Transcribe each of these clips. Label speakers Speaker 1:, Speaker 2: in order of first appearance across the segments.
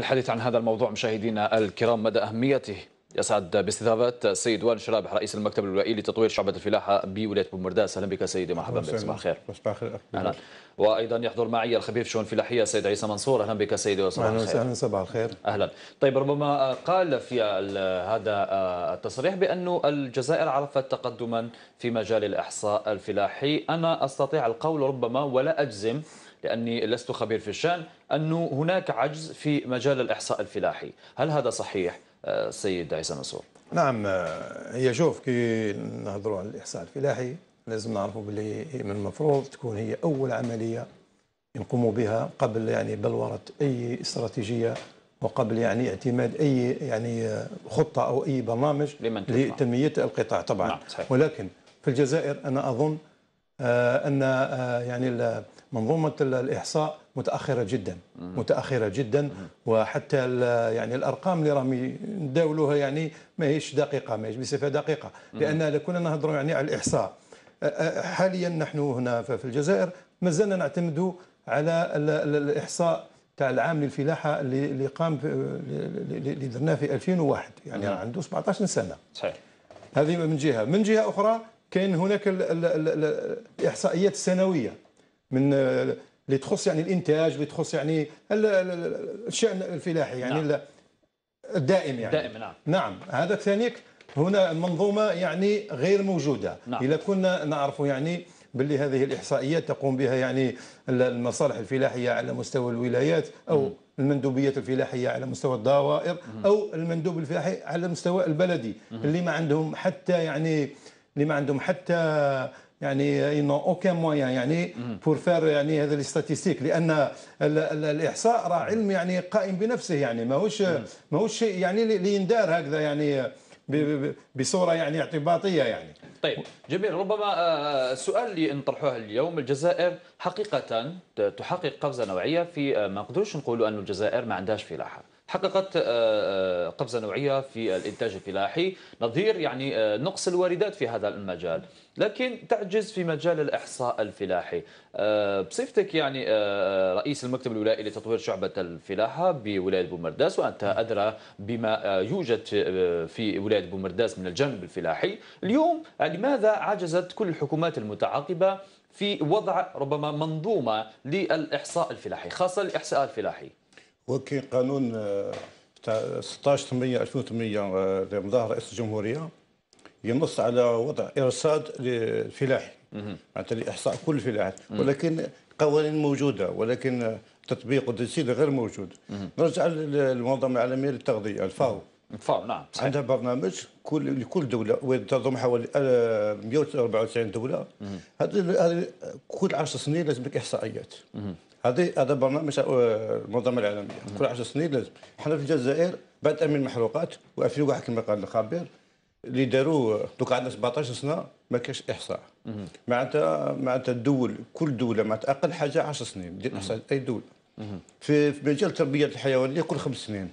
Speaker 1: الحديث عن هذا الموضوع مشاهدينا الكرام مدى أهميته يسعد باستضافة السيد وان شرابح رئيس المكتب الولائي لتطوير شعبة الفلاحة بولاية بومرداس أهلا بك سيدي مرحبا بك صباح الخير صباح الخير أهلا وأيضا يحضر معي الخبير شؤون الفلاحيه السيد عيسى منصور أهلا بك سيدي وصباح الخير أهلا وسهلا صباح الخير أهلا طيب ربما قال في هذا التصريح بانه الجزائر عرفت تقدما في مجال الإحصاء الفلاحي أنا أستطيع القول ربما ولا أجزم لأني لست خبير في الشأن أنه هناك عجز في مجال الإحصاء الفلاحي هل هذا صحيح آه، سيد عيسى نصور؟
Speaker 2: نعم آه، هي شوف كي نهضروا على الإحصاء الفلاحي لازم نعرفوا باللي من المفروض تكون هي أول عملية نقوموا بها قبل يعني بلورة أي استراتيجية وقبل يعني اعتماد أي يعني آه، خطة أو أي برنامج لتنمية القطاع طبعا نعم صحيح. ولكن في الجزائر أنا أظن أن يعني منظومة الإحصاء متاخره جدا متاخره جدا وحتى يعني الارقام اللي راهم نداولوها يعني ماهيش دقيقه ماهيش بصفه دقيقه لان لو كنا نهضروا يعني على الاحصاء حاليا نحن هنا في الجزائر مازلنا نعتمد على الاحصاء تاع العام للفلاحه اللي اللي قام اللي درناه في 2001 يعني عنده 17 سنه صحيح هذه من جهه من جهه اخرى كاين هناك الاحصائيات السنويه من اللي تخص يعني الانتاج اللي تخص يعني الشان الفلاحي يعني نعم. الدائم يعني دائم نعم نعم هذا ثانيك هنا المنظومه يعني غير موجوده نعم. اذا كنا نعرف يعني باللي هذه الاحصائيات تقوم بها يعني المصالح الفلاحيه على مستوى الولايات او م. المندوبيات الفلاحيه على مستوى الدوائر م. او المندوب الفلاحي على مستوى البلدي م. اللي ما عندهم حتى يعني اللي ما عندهم حتى يعني ils n'ont aucun moyen يعني mm. pour faire يعني هذا لي ستاتستيك لان الاحصاء راه mm. علم يعني قائم بنفسه يعني ماهوش mm. ماهوش شيء يعني ليندار هكذا يعني بصوره يعني اعتباطيه يعني
Speaker 1: طيب جميل ربما السؤال آه، اللي نطرحوه اليوم الجزائر حقيقه تحقق قفزه نوعيه في آه، ما نقدروش نقولوا ان الجزائر ما عندهاش فلاحه حققت آه، آه، قفزة نوعية في الإنتاج الفلاحي نظير يعني آه، نقص الواردات في هذا المجال لكن تعجز في مجال الإحصاء الفلاحي بصفتك يعني رئيس المكتب الولائي لتطوير شعبة الفلاحة بولاية بومرداس وأنت أدرى بما يوجد في ولاية بومرداس من الجانب الفلاحي اليوم لماذا يعني عجزت كل الحكومات المتعاقبة في وضع ربما منظومة للإحصاء الفلاحي خاصة الإحصاء الفلاحي
Speaker 3: وكاين قانون تاع 16 8 2008 لمظاهر رئيس الجمهوريه ينص على وضع ارصاد للفلاح معناتها لاحصاء كل الفلاح ولكن قوانين موجوده ولكن التطبيق والتسهيل غير موجود نرجع للمنظمه العالميه للتغذيه الفاو الفاو نعم صحيح. عندها برنامج كل لكل دوله وتضم حوالي 194 آه، دوله هذه كل 10 سنين لازم لك احصائيات هذا هذا برنامج المنظمه آه، العالميه كل 10 سنين لازم احنا في الجزائر بعد تامين المحروقات و2001 كما قال الخبير اللي داروا دوك عندنا 17 سنه ما كاش احصاء معناتها معناتها الدول كل دوله معناتها اقل حاجه 10 سنين دير احصاء اي دوله في في مجال تربيه الحيوانيه كل خمس سنين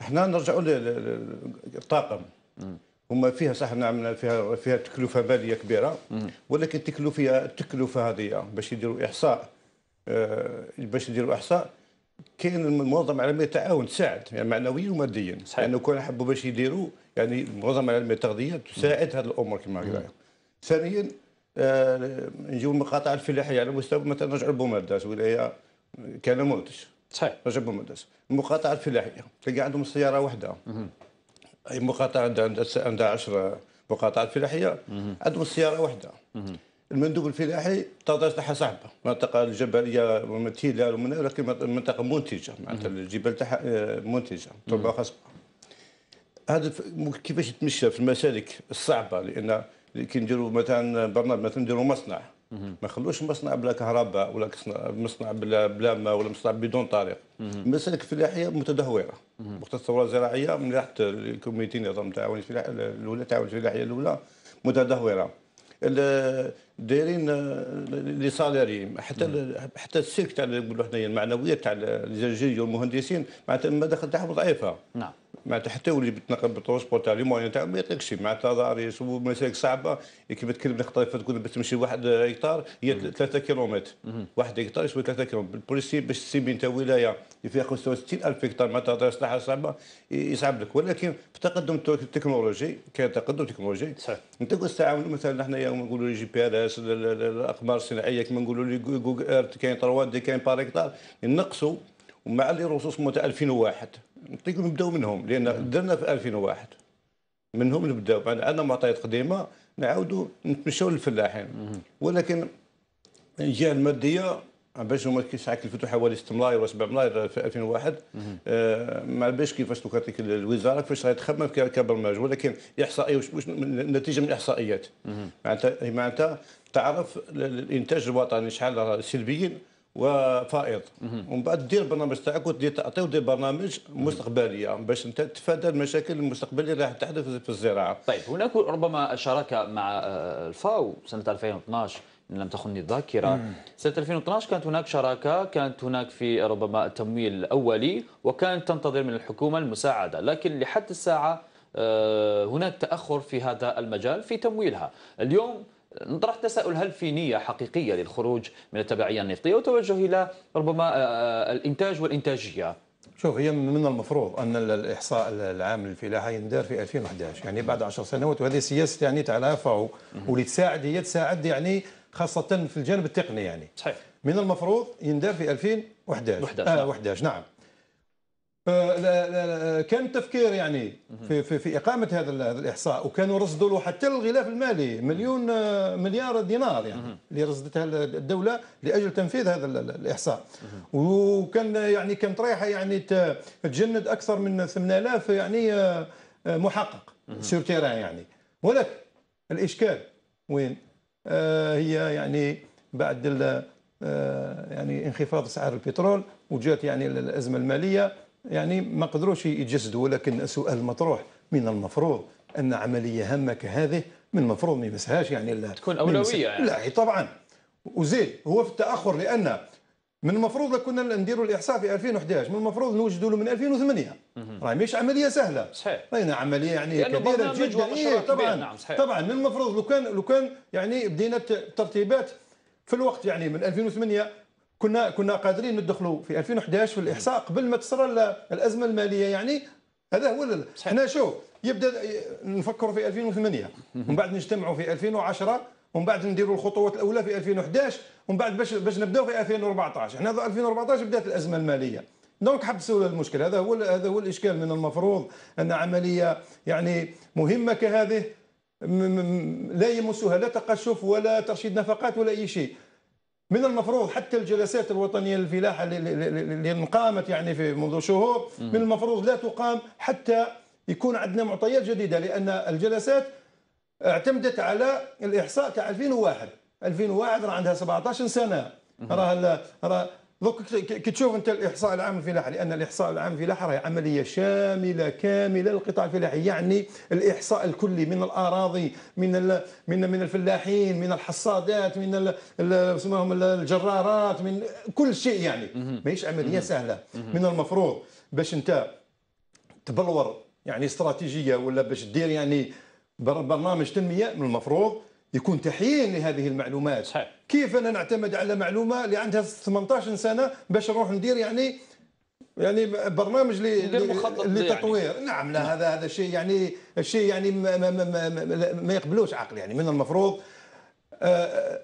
Speaker 3: احنا نرجعوا للطاقم هما فيها صح نعمل فيها فيها تكلفه ماليه كبيره ولكن التكلفه التكلفه هذه باش يديروا احصاء آه، باش يديروا احصاء كاين المنظمه العالميه للتعاون تساعد يعني معنويا وماديا صحيح لانه يعني كون حبوا باش يديروا يعني المنظمه العالميه للتغذيه تساعد هذه الامور كما قلت ثانيا آه، نجيو المقاطع الفلاحيه على مستوى مثلا لبومرداس ولا هي كان منتج صحيح نرجعوا لبومرداس المقاطعه الفلاحيه تلقى عندهم سياره واحده اي مقاطعه عندها عندها 10 مقاطعات فلاحيه عندهم سياره واحده المندوب الفلاحي تضرس تاعها صعبه منطقه الجبليه ومتيله ولكن منطقه منتجه معناتها الجبال تاعها آه، منتجه تربه خصبه هذا كيفاش يتمشى في المسالك الصعبه لان كي نديروا مثلا برنامج مثلا نديروا مصنع ما نخلوش مصنع بلا كهرباء ولا مصنع بلا بلا ماء ولا مصنع بدون طريق المسالك الفلاحيه متدهوره وقت الثوره الزراعيه من ريحه الكوميتي الفلاحيه الاولى تعاون الفلاحيه الاولى متدهوره دايرين آه، لي سالاري حتى حتى السيرك تاع نقولوا حنايا المعنويات تاع الجزائريين والمهندسين معناتها المداخل تاعهم ضعيفه نعم معناتها حتى ولي بتنقل بالترونسبور تاع لي موان تاعو ما يطلقش معناتها ضراريس ومسالك صعبه كي بتكلم نختلف تقول باش تمشي واحد هكتار هي 3 كيلومتر واحد هكتار يسوي 3 كيلومتر بالبوليسي باش تسيب انت ولايه اللي فيها الف هكتار معناتها اسلحه صعبه يصعب لك ولكن في تقدم التكنولوجي كاين تقدم تكنولوجي صحيح انت قلت تعاون مثلا حنايا نقولوا جي بي ار اس الاقمار الصناعيه كما نقولوا لي جوجل ايرت كاين 3 دي كاين بار هكتار نقصوا ومع اللي رصوص متى 2001 نعطيكم نبداو منهم لان درنا في 2001 منهم نبداو عندنا يعني معطيات قديمه نعاودوا نتمشاو للفلاحين ولكن الجهه الماديه باش هما ساعه كلفتوا حوالي 6 ملاير و 7 ملاير في 2001 آه ما باش كيفاش دوك هذيك الوزاره كيفاش راهي تخمم كبرنامج ولكن احصائي واش النتيجه من الاحصائيات معناتها معناتها تعرف الانتاج الوطني شحال سلبيين وفائض ومن بعد دير البرنامج تاعك ودير تعطي ودير برنامج مستقبليه باش انت تتفادى المشاكل المستقبليه اللي راح تحدث في الزراعه. طيب هناك
Speaker 1: ربما شراكه مع آه، الفاو سنه 2012 ان لم تخني الذاكره سنه 2012 كانت هناك شراكه كانت هناك في ربما التمويل الاولي وكانت تنتظر من الحكومه المساعده لكن لحد الساعه آه، هناك تاخر في هذا المجال في تمويلها اليوم نطرح تساؤل هل في نية حقيقية للخروج
Speaker 2: من التبعية النفطية وتوجه إلى ربما آه، آه، الإنتاج والإنتاجية شوف هي من المفروض ان الاحصاء العام للفلاحه يندار في 2011 يعني بعد 10 سنوات وهذه سياسه يعني تاع فاو واللي تساعد هي تساعد يعني خاصه في الجانب التقني يعني صحيح من المفروض يندار في 2011 11 نعم. آه نعم. 11 نعم آه، آه، كان تفكير يعني في في, في اقامه هذا هذا الاحصاء وكانوا رصدوا له حتى الغلاف المالي مليون آه، مليار دينار يعني اللي رصدتها الدوله لاجل تنفيذ هذا الاحصاء وكان يعني كانت رايحه يعني تجند اكثر من 8000 يعني محقق سور تيران يعني ولكن الاشكال وين هي يعني بعد يعني انخفاض اسعار البترول وجات يعني الازمه الماليه يعني ما قدروش يتجسدوا لكن السؤال المطروح من المفروض ان عمليه هامه كهذه من المفروض ما يمسهاش يعني تكون اولويه يعني. لا طبعا وزيد هو في التاخر لان من المفروض كنا نديروا الاحصاء في 2011 من المفروض نوجدوا له من 2008 راهي مش عمليه سهله صحيح راهي عمليه يعني كبيره جدا طبعا نعم صحيح. طبعا من المفروض لو كان لو كان يعني بدينا الترتيبات في الوقت يعني من 2008 كنا كنا قادرين ندخلوا في 2011 في الاحصاء قبل ما تصرى الازمه الماليه يعني هذا هو حنا احنا شو يبدا نفكروا في 2008 ومن بعد نجتمعوا في 2010 ومن بعد نديروا الخطوات الاولى في 2011 ومن بعد باش باش نبداو في 2014 احنا 2014 بدات الازمه الماليه دونك حبسوا المشكل هذا هو هذا هو الاشكال من المفروض ان عمليه يعني مهمه كهذه لا يمسها لا تقشف ولا ترشيد نفقات ولا اي شيء من المفروض حتى الجلسات الوطنيه للفلاحه اللي انقامت يعني في منذ شهور من المفروض لا تقام حتى يكون عندنا معطيات جديده لان الجلسات اعتمدت على الاحصاء تاع 2001 2001 راه عندها 17 سنه راه راه دوك كي تشوف انت الاحصاء العام الفلاحي لان الاحصاء العام الفلاحي راهي عمليه شامله كامله للقطاع الفلاحي يعني الاحصاء الكلي من الاراضي من ال من من الفلاحين من الحصادات من اسمهم الجرارات من كل شيء يعني ماهيش عمليه سهله من المفروض باش انت تبلور يعني استراتيجيه ولا باش دير يعني برنامج تنميه من المفروض يكون تحيين لهذه المعلومات صحيح. كيف انا نعتمد على معلومه اللي عندها 18 سنه باش نروح ندير يعني يعني برنامج لتطوير يعني. نعم لا هذا هذا شيء يعني شيء يعني ما, ما, ما, ما, ما يقبلوش عقل يعني من المفروض آه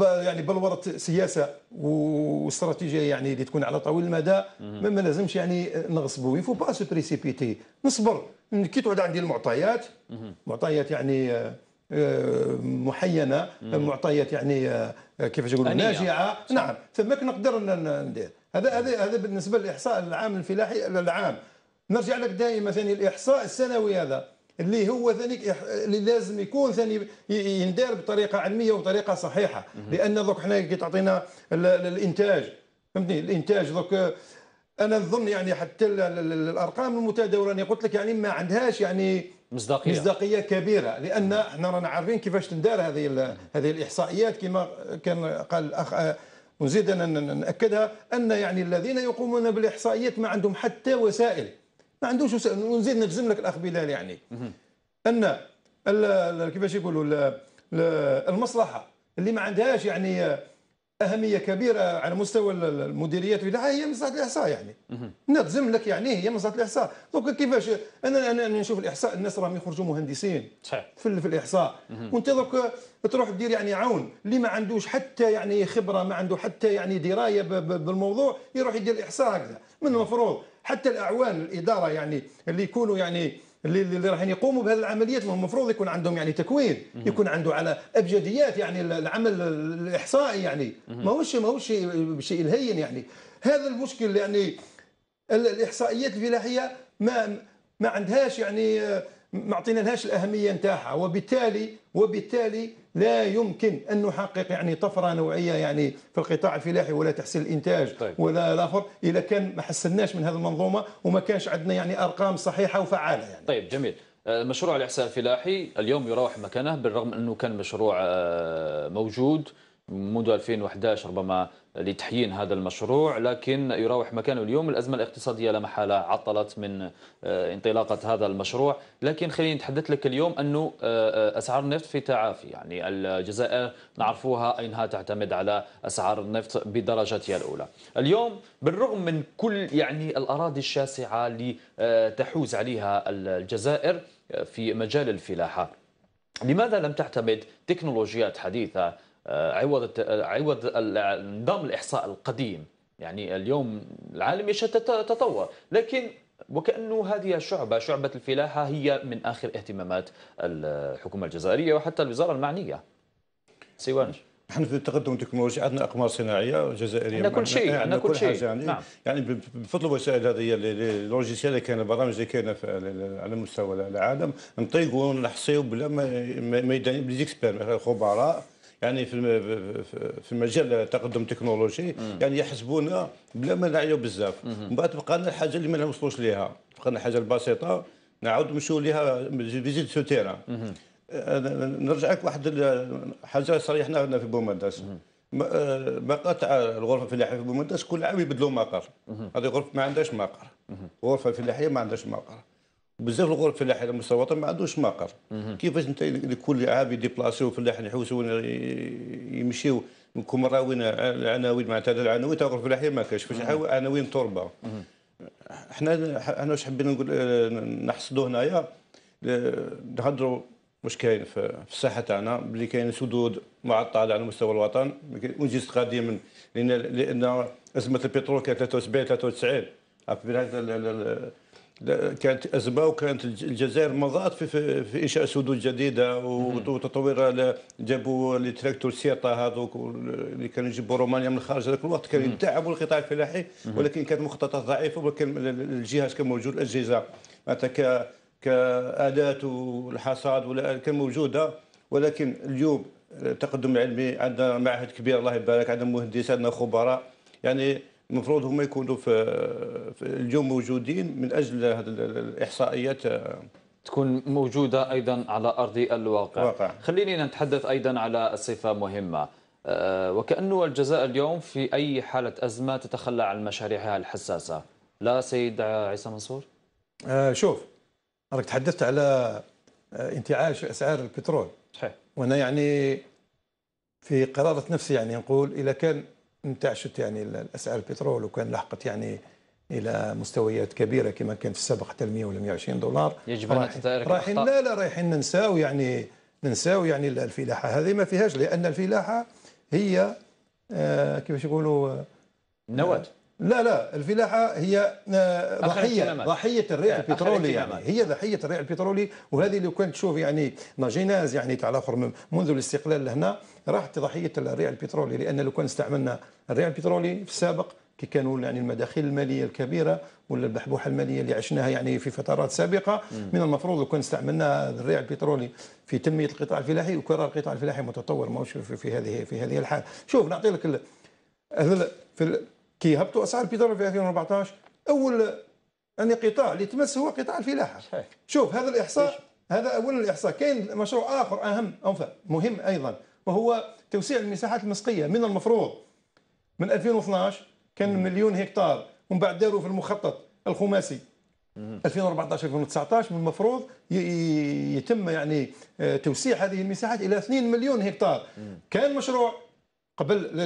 Speaker 2: يعني بلورة سياسة واستراتيجية يعني اللي تكون على طويل المدى ما لازمش يعني نغصبوا يفو با سو بريسيبيتي نصبر كي تعود عندي المعطيات معطيات يعني آه، آه، محينه معطيات يعني آه، آه، كيفاش نقولوا ناجعه نعم تماك نقدر ندير هذا هذا هذا بالنسبه للاحصاء العام الفلاحي العام نرجع لك دائما ثاني الاحصاء السنوي هذا اللي هو ثاني اللي لازم يكون ثاني يندار بطريقه علميه وبطريقه صحيحه لان دوك حنا كي تعطينا الانتاج فهمتني الانتاج دوك انا نظن يعني حتى الارقام المتداوله يعني قلت لك يعني ما عندهاش يعني مصداقيه مصداقيه كبيره لان احنا رانا عارفين كيفاش تندار هذه هذه الاحصائيات كما كان قال الاخ ونزيد آه، ان ناكدها ان يعني الذين يقومون بالاحصائيات ما عندهم حتى وسائل ما عندوش وسائل ونزيد نجزم لك الاخ بلال يعني ان كيفاش يقولوا المصلحه اللي ما عندهاش يعني اهميه كبيره على مستوى المديريات وإلى هي مصلحه الاحصاء يعني نلزم لك يعني هي مصلحه الاحصاء دونك كيفاش انا انا نشوف الاحصاء الناس راهم يخرجوا مهندسين صحيح في, في الاحصاء وانت دوك تروح دير يعني عون اللي ما عندوش حتى يعني خبره ما عنده حتى يعني درايه بالموضوع يروح يدير الاحصاء هكذا من المفروض حتى الاعوان الاداره يعني اللي يكونوا يعني اللي, اللي راحين يقوموا بهذه العمليات وهم المفروض يكون عندهم يعني تكوين يكون عنده على ابجديات يعني العمل الاحصائي يعني ماهوش ماهوش شيء الهين يعني هذا المشكل يعني الاحصائيات الفلاحيه ما ما عندهاش يعني آه، ما اعطينالهاش الاهميه نتاعها وبالتالي وبالتالي لا يمكن ان نحقق يعني طفره نوعيه يعني في القطاع الفلاحي ولا تحسين الانتاج طيب. ولا الاخر اذا كان ما حسناش من هذه المنظومه وما كانش عندنا يعني ارقام صحيحه وفعاله يعني
Speaker 1: طيب جميل آه، مشروع الاحساء الفلاحي اليوم يراوح مكانه بالرغم انه كان مشروع آه، موجود منذ 2011 ربما لتحيين هذا المشروع لكن يراوح مكانه اليوم الأزمة الاقتصادية لا محالة عطلت من آه، انطلاقة هذا المشروع لكن خليني نتحدث لك اليوم أنه آه، آه، أسعار النفط في تعافي يعني الجزائر نعرفوها أنها تعتمد على أسعار النفط بدرجتها الأولى اليوم بالرغم من كل يعني الأراضي الشاسعة اللي تحوز عليها الجزائر في مجال الفلاحة لماذا لم تعتمد تكنولوجيات حديثة آه، عوض آه، عوض نظام الاحصاء القديم يعني اليوم العالم يتطور لكن وكأنه هذه الشعبة شعبة الفلاحة هي من آخر اهتمامات الحكومة
Speaker 3: الجزائرية وحتى الوزارة المعنية سيوانش نحن في التقدم التكنولوجي عندنا اقمار صناعيه جزائريه عندنا كل شيء عندنا كل, كل شيء يعني, نعم. يعني بفضل الوسائل هذه اللوجيسيال اللي كان البرامج اللي كاينه على مستوى العالم نطيقوا ونحصيوا بلا ما ميدانيين بليزيكسبير خبراء يعني في في مجال تقدم تكنولوجي يعني يحسبونا بلا ما نعيو بزاف من بعد بقى لنا الحاجه اللي ما نوصلوش ليها بقى لنا الحاجه البسيطه نعاود نمشيو ليها سو تيرا أه، نرجع لك واحد حاجه صريحنا هنا في بومنداس أه، مقاطع الغرفه الفلاحيه في بومنداس كل عام يبدلوا مقر هذه غرفه ما عندهاش مقر غرفه فلاحيه ما عندهاش مقر بزاف الغرب الفلاحين مستوى الوطن ما عندوش مقر كيفاش انت لكل عام يديبلاسيو فلاحين يحوسوا يمشيو نكون مراوين العناوين معناتها العناوين تاع الغرب الفلاحين ما كاش فاش عناوين تربه احنا احنا واش حبينا نقول آه، نحصدوا هنايا نهضروا واش كاين في الساحه تاعنا بلي كاين سدود معطله على مستوى الوطن ونجي غادي من لان لان ازمه البترول كانت 73 93 كانت ازمه وكانت الجزائر مضات في, في انشاء سدود جديده وتطوير جابوا لي تراكتور سيطا هذوك اللي كانوا يجيبوا رومانيا من الخارج هذاك الوقت كانوا يدعموا القطاع الفلاحي ولكن كانت مخططات ضعيفه ولكن الجهاز كان موجود الاجهزه معناتها كالات والحصاد ولا كان موجوده ولكن اليوم التقدم العلمي عندنا معهد كبير الله يبارك عندنا مهندس عندنا خبراء يعني المفروض هم يكونوا في, في اليوم موجودين من اجل هذه الاحصائيات آه. تكون موجوده ايضا على ارض
Speaker 1: الواقع واقع. خليني نتحدث ايضا على صفه مهمه آه، وكانه الجزائر اليوم في اي حاله ازمه تتخلى عن مشاريعها الحساسه لا سيد عيسى
Speaker 2: منصور آه شوف راك تحدثت على آه، انتعاش اسعار البترول صحيح وانا يعني في قرارة نفسي يعني نقول اذا كان انتعشت يعني الاسعار البترول وكان لحقت يعني الى مستويات كبيره كما كان في السابق حتى 100 ولا 120 دولار يجب ان تتارك رايحين لا لا رايحين ننساو يعني ننساو يعني الفلاحه هذه ما فيهاش لان الفلاحه هي آه، كيفاش يقولوا نواه لا لا الفلاحة هي آه، ضحية ضحية الريع البترولي يعني هي ضحية الريع البترولي وهذه اللي كنت تشوف يعني ناجيناز يعني تاع الاخر منذ الاستقلال لهنا راحت ضحية الريع البترولي لأن لو كان استعملنا الريع البترولي في السابق كي كانوا يعني المداخيل الماليه الكبيره ولا البحبوحه الماليه اللي عشناها يعني في فترات سابقه من المفروض لو كان استعملنا الريع البترولي في تنميه القطاع الفلاحي وكان القطاع الفلاحي متطور ماهوش في هذه في هذه الحال شوف نعطي لك في كي هبطوا اسعار البترول في 2014 اول يعني قطاع اللي تمس هو قطاع الفلاحه صحيح. شوف هذا الاحصاء هذا اولا الاحصاء كاين مشروع اخر اهم او مهم ايضا وهو توسيع المساحات المسقيه من المفروض من 2012 كان مليون هكتار ومن بعد داروا في المخطط الخماسي 2014 2019 من المفروض يتم يعني آه، توسيع هذه المساحات الى 2 مليون هكتار كان مشروع قبل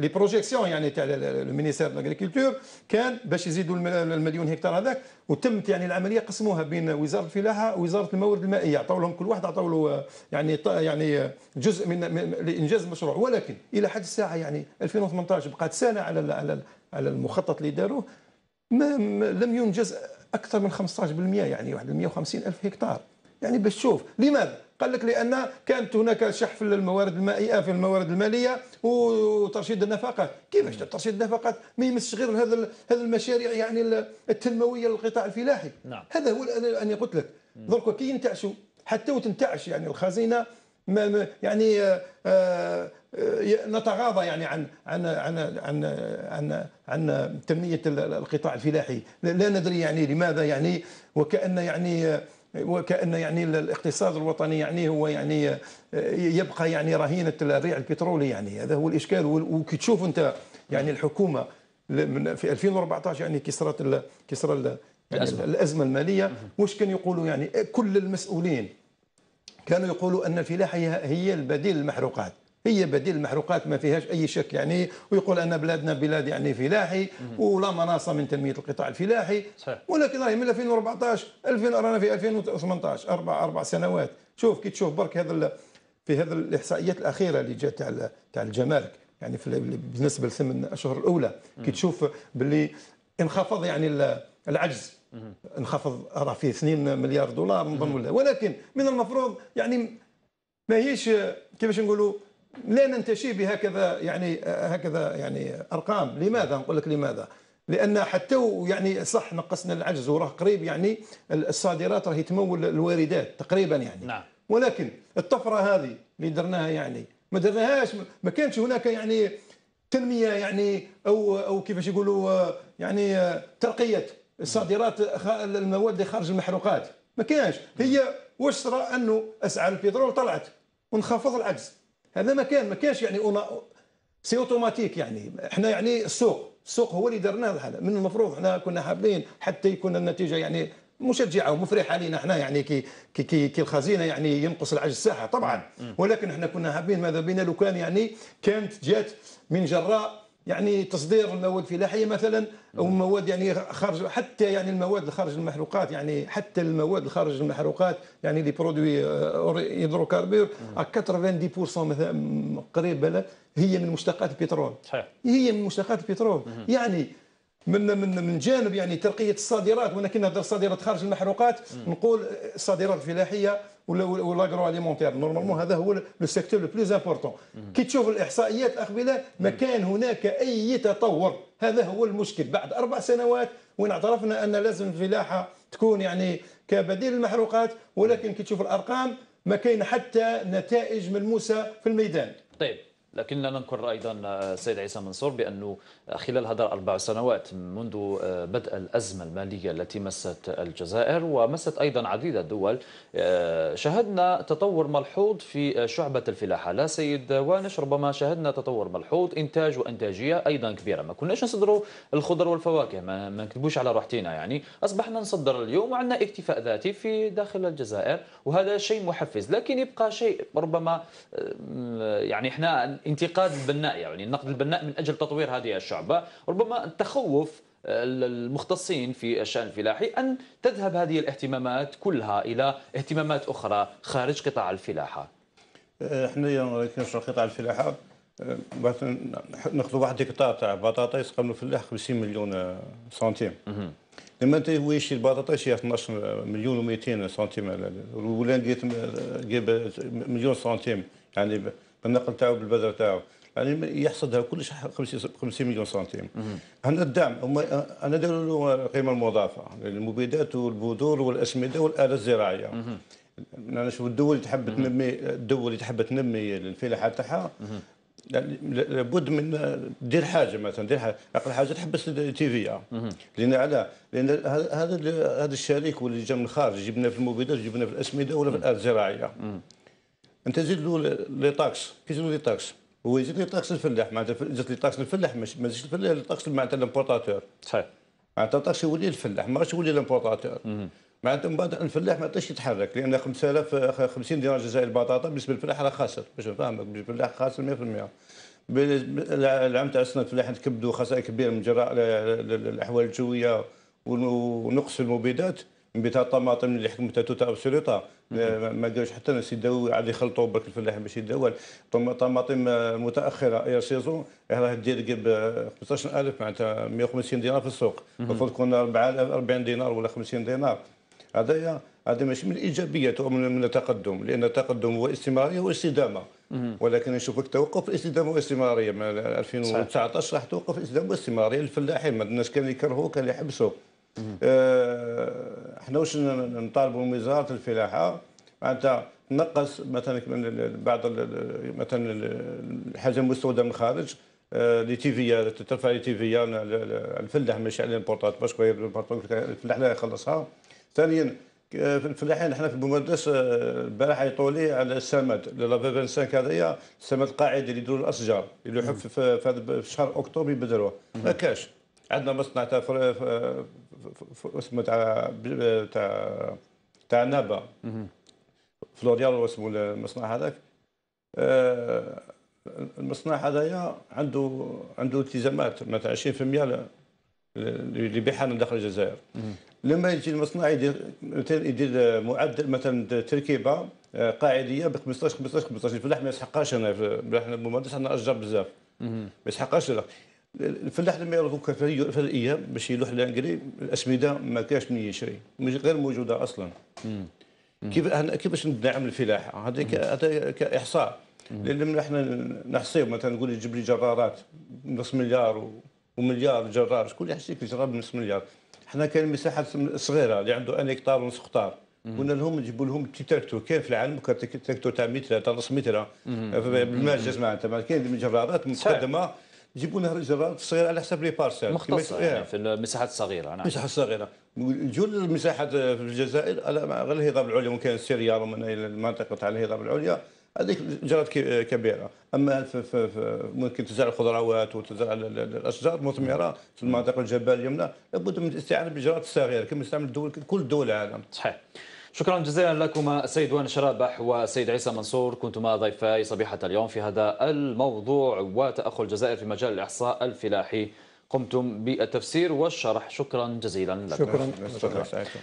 Speaker 2: لي بروجيكسيون يعني تاع المينيسير لاغريكولتور كان باش يزيدوا المليون هكتار هذاك وتمت يعني العمليه قسموها بين وزاره الفلاحه ووزاره الموارد المائيه عطاو لهم كل واحد عطاو له آه، يعني يعني آه، جزء من لانجاز المشروع ولكن الى حد الساعه يعني 2018 بقات سنه على على على المخطط اللي داروه لم ينجز اكثر من 15% يعني واحد 150 الف هكتار يعني باش تشوف لماذا قال لك لان كانت هناك شح في الموارد المائيه في الموارد الماليه وترشيد النفقات كيفاش ترشيد النفقات ما يمسش غير هذا هذا المشاريع يعني التنمويه للقطاع الفلاحي نعم. هذا هو اللي قلت لك درك كي ينتعشوا حتى وتنتعش يعني الخزينه ما يعني آه، آه، نتغاضى يعني عن عن عن عن عن, عن تنميه القطاع الفلاحي لا ندري يعني لماذا يعني وكان يعني آه، وكأن يعني الاقتصاد الوطني يعني هو يعني آه، يبقى يعني رهينة الريع البترولي يعني هذا هو الإشكال وكي تشوف أنت يعني الحكومة من في 2014 يعني كسرت كسر يعني الأزمة المالية واش كانوا يقولوا يعني كل المسؤولين كانوا يقولوا أن الفلاحة هي البديل للمحروقات هي بديل المحروقات ما فيهاش اي شك يعني ويقول ان بلادنا بلاد يعني فلاحي ولا مناصه من تنميه القطاع الفلاحي صحيح. ولكن راهي من 2014 2000 رانا في 2018 اربع اربع سنوات شوف كي تشوف برك هذا في هذا الاحصائيات الاخيره اللي جات تاع تاع الجمارك يعني بالنسبه لثمان اشهر الاولى كي تشوف باللي انخفض يعني العجز انخفض راه فيه 2 مليار دولار نظن ولا ولكن من المفروض يعني ماهيش كيفاش نقولوا لا ننتشي بهكذا يعني هكذا يعني ارقام لماذا نقول لك لماذا لان حتى يعني صح نقصنا العجز وراه قريب يعني الصادرات راهي تمول الواردات تقريبا يعني نعم. ولكن الطفره هذه اللي درناها يعني ما درناهاش ما كانش هناك يعني تنميه يعني او او كيفاش يقولوا يعني ترقيه الصادرات المواد اللي خارج المحروقات ما كانش هي واش صرا انه اسعار البترول طلعت وانخفض العجز هذا ما كان ما كانش يعني سي اوتوماتيك يعني احنا يعني السوق السوق هو اللي درناه الحالة من المفروض احنا كنا حابين حتى يكون النتيجه يعني مشجعه ومفرحه لينا احنا يعني كي كي كي, الخزينه يعني ينقص العجز ساحه طبعا ولكن احنا كنا حابين ماذا بينا لو كان يعني كانت جات من جراء يعني تصدير المواد الفلاحيه مثلا او نعم. مواد يعني خارج حتى يعني المواد خارج المحروقات يعني حتى المواد خارج المحروقات يعني لي برودوي هيدروكاربور 90% مثلا قريب هي من مشتقات البترول صحيح هي من مشتقات البترول يعني من من من جانب يعني ترقيه الصادرات ولكن الصادرات خارج المحروقات نقول الصادرات الفلاحيه ولا والاغرو اليمونتير نورمالمون هذا هو لو سيكتور لو بلوز امبورطون كي تشوف الاحصائيات اخ ما كان هناك اي تطور هذا هو المشكل بعد اربع سنوات وين اعترفنا ان لازم الفلاحه تكون يعني كبديل المحروقات ولكن كي تشوف الارقام ما كاين حتى نتائج ملموسه في الميدان
Speaker 1: طيب لكن لا ننكر ايضا السيد آه، عيسى منصور بانه خلال هذا الاربع سنوات منذ آه، بدء الازمه الماليه التي مست الجزائر ومست ايضا عديد الدول آه، شهدنا تطور ملحوظ في شعبه الفلاحه لا سيد وانش ربما شهدنا تطور ملحوظ انتاج وانتاجيه ايضا كبيره ما كناش نصدروا الخضر والفواكه ما, ما نكذبوش على روحتينا يعني اصبحنا نصدر اليوم وعندنا اكتفاء ذاتي في داخل الجزائر وهذا شيء محفز لكن يبقى شيء ربما يعني احنا الانتقاد البناء يعني النقد البناء من اجل تطوير هذه الشعبه ربما التخوف المختصين في الشان الفلاحي ان تذهب هذه الاهتمامات كلها الى اهتمامات اخرى خارج قطاع الفلاحه
Speaker 3: أه، احنا ولكن قطاع الفلاحه أه، ناخذ واحد هكتار تاع بطاطس قبل فلاح 50 مليون أه، سنتيم لما انت هو يشري البطاطس 12 مليون و200 سنتيم يعني ولا مليون سنتيم يعني بالنقل تاعو بالبذره تاعو يعني يحصدها كلش 50 مليون سنتيم عندنا الدعم انا داير له القيمه المضافه المبيدات والبذور والاسمده والاله الزراعيه انا نشوف الدول اللي تحب تنمي الدول اللي تحب تنمي الفلاحه تاعها لابد من دير حاجه مثلا دير حاجه اقل حاجه تحبس في لان على لان هذا هذا الشريك واللي جا من الخارج جبنا في المبيدات جبنا في الاسمده ولا في الاله الزراعيه انت زيد له لي طاكس كي زيد لي طاكس هو يزيد لي طاكس الفلاح معناتها زيد لي طاكس الفلاح ما زيدش الفلاح لي طاكس معناتها الامبورتاتور صحيح معناتها الطاكس يولي الفلاح ما غاش يولي الامبورتاتور معناتها من بعد الفلاح ما عادش يتحرك لان 5000 50 دينار جزائري البطاطا بالنسبه للفلاح راه خاسر باش نفهمك الفلاح خاسر 100% العام تاع السنه الفلاح نتكبدوا خسائر كبيره من جراء الاحوال الجويه ونقص المبيدات بتاع الطماطم اللي حكمتها توتا ابسوليطا ما قالوش حتى الناس يداو عاد يخلطوا برك الفلاحين باش يداو طماطم آه، متاخره اير سيزون راه دير 15000 معناتها 150 دينار في السوق المفروض تكون 40 دينار ولا 50 دينار هذايا هذا ماشي من الايجابيات ومن من التقدم لان التقدم هو استمراريه واستدامه ولكن نشوفك توقف الاستدامه والاستمراريه من 2019 راح توقف الاستدامه والاستمراريه الفلاحين ما الناس كانوا يكرهوا كانوا يحبسوا آه حنا واش نطالبوا من وزاره الفلاحه معناتها نقص مثلا بعض مثلا الحاجه المستورده من الخارج آه، لي تي في ترفع لي تي في الفلاح ماشي على البورطات باش الفلاح لا يخلصها ثانيا آه، الفلاحين حنا في بومدس آه، البارح عيطوا لي على السماد لا 25 هذايا السماد القاعدي اللي يديروا الاشجار اللي يحب في, في شهر اكتوبر يبدلوه ما كاش عندنا مصنع تاع اسمه تاع تاع تاع نابا فلوريال اسمه المصنع هذاك آه، المصنع هذايا عنده عنده التزامات معناتها 20% اللي بيعها من داخل الجزائر لما يجي المصنع يدير يدير معدل مثلا تركيبه آه، قاعديه ب 15 15 15 الفلاح ما يسحقهاش هنا الفلاح ما يسحقهاش عندنا اشجار بزاف ما يسحقهاش الفلاح لما يركب الايام باش يلوح لانجلي الاسمده ما كاش من يشري غير موجوده اصلا كيف كيفاش ندعم الفلاح هذا كاحصاء لان من احنا نحصي مثلا نقول يجيب لي جرارات نص مليار ومليار جرار شكون اللي لك جرار بنص مليار احنا كان مساحه صغيره اللي عنده ان هكتار ونص هكتار قلنا لهم نجيبوا لهم تي تراكتور كاين في العالم تراكتور تاع متر تاع متر بالماجز معناتها كاين جرارات مقدمه جيبوا لنا جرات صغيره على حسب لي بارسيل مختصه يعني إيه. في المساحات الصغيره نعم المساحات الصغيره جل المساحات في الجزائر على غير الهضاب العليا ممكن السيريار ومن المنطقه تاع الهضاب العليا هذيك جرات كبيره اما في في في ممكن تزرع الخضروات وتزرع الاشجار المثمره في المناطق الجبال اليمنى لابد من الاستعانه بالجرات الصغيره كما يستعمل الدول كل دول العالم صحيح شكرا جزيلا لكما السيد وان شرابح والسيد
Speaker 1: عيسى منصور كنتما ضيفاي صبيحة اليوم في هذا الموضوع وتأخر الجزائر في مجال الإحصاء الفلاحي قمتم بالتفسير والشرح شكرا جزيلا لكم شكرا, شكرا. شكرا.